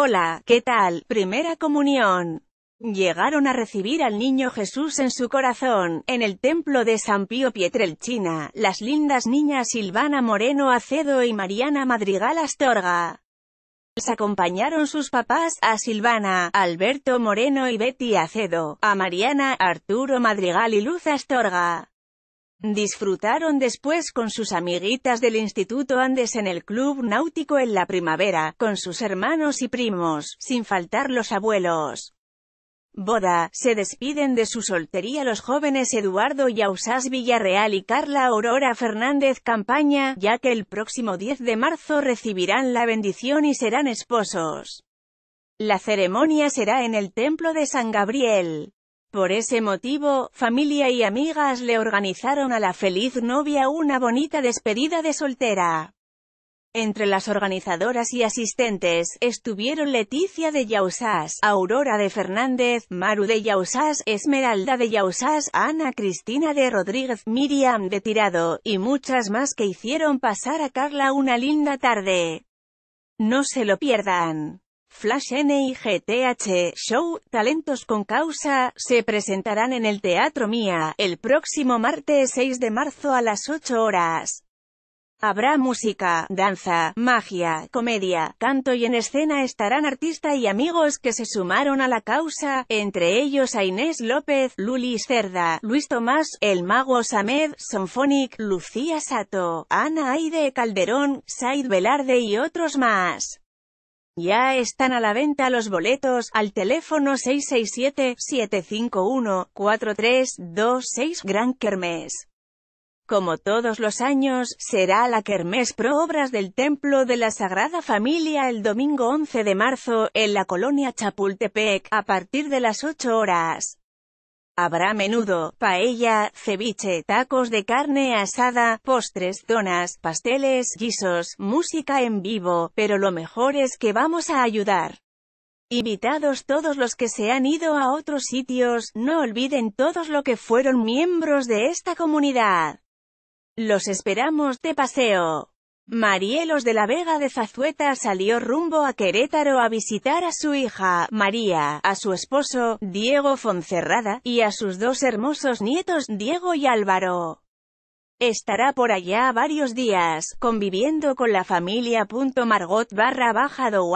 Hola, ¿qué tal? Primera comunión. Llegaron a recibir al niño Jesús en su corazón, en el templo de San Pío Pietrel, China, las lindas niñas Silvana Moreno Acedo y Mariana Madrigal Astorga. Les acompañaron sus papás, a Silvana, Alberto Moreno y Betty Acedo, a Mariana, Arturo Madrigal y Luz Astorga. Disfrutaron después con sus amiguitas del Instituto Andes en el Club Náutico en la primavera, con sus hermanos y primos, sin faltar los abuelos. Boda, se despiden de su soltería los jóvenes Eduardo Yausás Villarreal y Carla Aurora Fernández Campaña, ya que el próximo 10 de marzo recibirán la bendición y serán esposos. La ceremonia será en el Templo de San Gabriel. Por ese motivo, familia y amigas le organizaron a la feliz novia una bonita despedida de soltera. Entre las organizadoras y asistentes, estuvieron Leticia de Yausás, Aurora de Fernández, Maru de Yausás, Esmeralda de Yausás, Ana Cristina de Rodríguez, Miriam de Tirado, y muchas más que hicieron pasar a Carla una linda tarde. No se lo pierdan. Flash N Show, Talentos con Causa, se presentarán en el Teatro Mía, el próximo martes 6 de marzo a las 8 horas. Habrá música, danza, magia, comedia, canto y en escena estarán artistas y amigos que se sumaron a la causa, entre ellos a Inés López, Luli Cerda, Luis Tomás, El Mago Samed, Sonfonic, Lucía Sato, Ana Aide Calderón, Said Velarde y otros más. Ya están a la venta los boletos, al teléfono 667-751-4326 Gran Kermés. Como todos los años, será la Kermés Pro Obras del Templo de la Sagrada Familia el domingo 11 de marzo, en la colonia Chapultepec, a partir de las 8 horas. Habrá menudo, paella, ceviche, tacos de carne asada, postres, donas, pasteles, guisos, música en vivo, pero lo mejor es que vamos a ayudar. Invitados todos los que se han ido a otros sitios, no olviden todos los que fueron miembros de esta comunidad. Los esperamos de paseo. Marielos de la Vega de Zazueta salió rumbo a Querétaro a visitar a su hija, María, a su esposo, Diego Foncerrada, y a sus dos hermosos nietos, Diego y Álvaro. Estará por allá varios días, conviviendo con la familia. Margot barra bajado